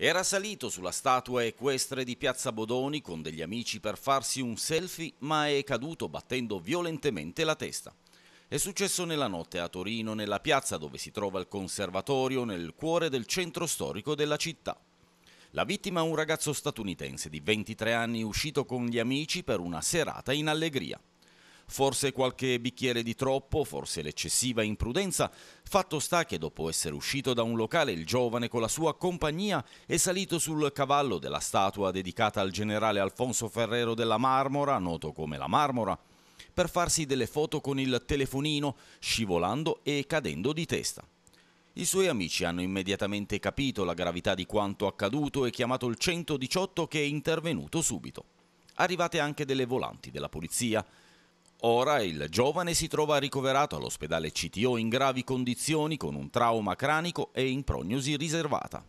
Era salito sulla statua equestre di Piazza Bodoni con degli amici per farsi un selfie, ma è caduto battendo violentemente la testa. È successo nella notte a Torino, nella piazza dove si trova il conservatorio, nel cuore del centro storico della città. La vittima è un ragazzo statunitense di 23 anni uscito con gli amici per una serata in allegria. Forse qualche bicchiere di troppo, forse l'eccessiva imprudenza. Fatto sta che dopo essere uscito da un locale il giovane con la sua compagnia è salito sul cavallo della statua dedicata al generale Alfonso Ferrero della Marmora, noto come la Marmora, per farsi delle foto con il telefonino, scivolando e cadendo di testa. I suoi amici hanno immediatamente capito la gravità di quanto accaduto e chiamato il 118 che è intervenuto subito. Arrivate anche delle volanti della polizia. Ora il giovane si trova ricoverato all'ospedale CTO in gravi condizioni con un trauma cranico e in prognosi riservata.